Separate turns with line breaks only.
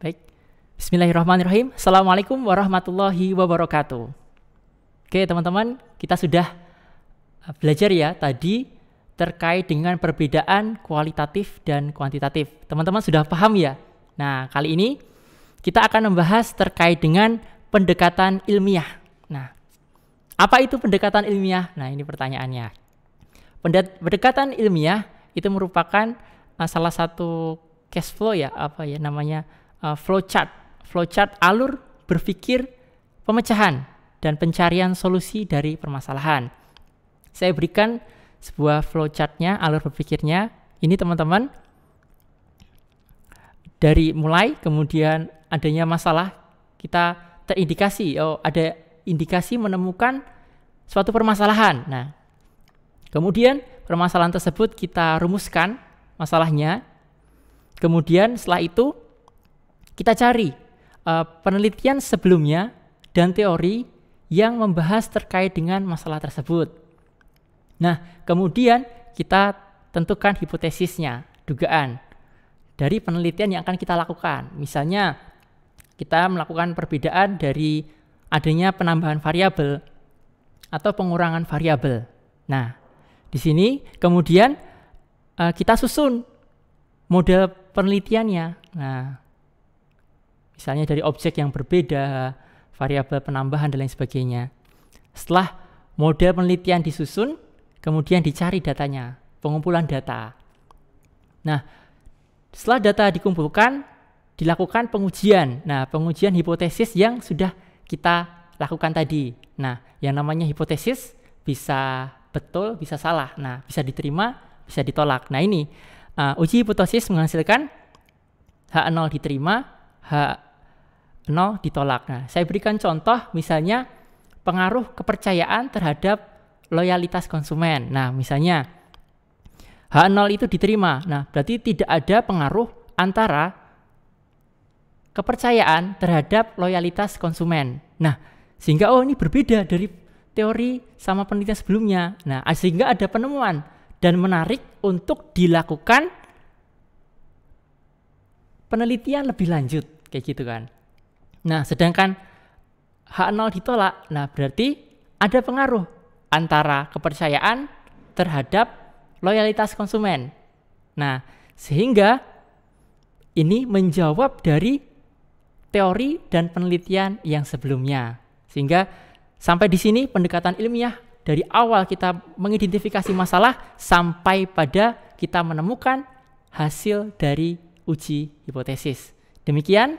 Baik. Bismillahirrahmanirrahim. Assalamualaikum warahmatullahi wabarakatuh. Oke, teman-teman, kita sudah eh, belajar ya tadi terkait dengan perbedaan kualitatif dan kuantitatif. Teman-teman sudah paham ya? Nah, kali ini kita akan membahas terkait dengan pendekatan ilmiah. Nah, apa itu pendekatan ilmiah? Nah, ini pertanyaannya. Pendekatan ilmiah itu merupakan eh, salah satu cash flow ya, apa ya namanya? uh, flowchart, flowchart alur berpikir pemecahan dan pencarian solusi dari permasalahan. Saya berikan sebuah flowchartnya, alur berpikirnya. Ini teman-teman, dari mulai kemudian adanya masalah, kita terindikasi, oh ada indikasi menemukan suatu permasalahan. Nah, kemudian permasalahan tersebut kita rumuskan masalahnya. Kemudian setelah itu kita cari uh, penelitian sebelumnya dan teori yang membahas terkait dengan masalah tersebut. Nah, kemudian kita tentukan hipotesisnya, dugaan dari penelitian yang akan kita lakukan. Misalnya, kita melakukan perbedaan dari adanya penambahan variabel atau pengurangan variabel. Nah, di sini kemudian eh, kita susun model penelitiannya. Nah, misalnya dari objek yang berbeda, variabel penambahan dan lain sebagainya. Setelah model penelitian disusun, kemudian dicari datanya, pengumpulan data. Nah, setelah data dikumpulkan, dilakukan pengujian. Nah, pengujian hipotesis yang sudah kita lakukan tadi. Nah, yang namanya hipotesis bisa betul, bisa salah. Nah, bisa diterima, bisa ditolak. Nah, ini uh, uji hipotesis menghasilkan H0 diterima, H nol ditolak. Nah, saya berikan contoh misalnya pengaruh kepercayaan terhadap loyalitas konsumen. Nah, misalnya H0 itu diterima. Nah, berarti tidak ada pengaruh antara kepercayaan terhadap loyalitas konsumen. Nah, sehingga oh ini berbeda dari teori sama penelitian sebelumnya. Nah, ah, sehingga ada penemuan dan menarik untuk dilakukan penelitian lebih lanjut kayak gitu kan. Nah, sedangkan H0 ditolak, nah berarti ada pengaruh antara kepercayaan terhadap loyalitas konsumen. Nah, sehingga ini menjawab dari teori dan penelitian yang sebelumnya. Sehingga sampai di sini pendekatan ilmiah dari awal kita mengidentifikasi masalah sampai pada kita menemukan hasil dari uji hipotesis. Demikian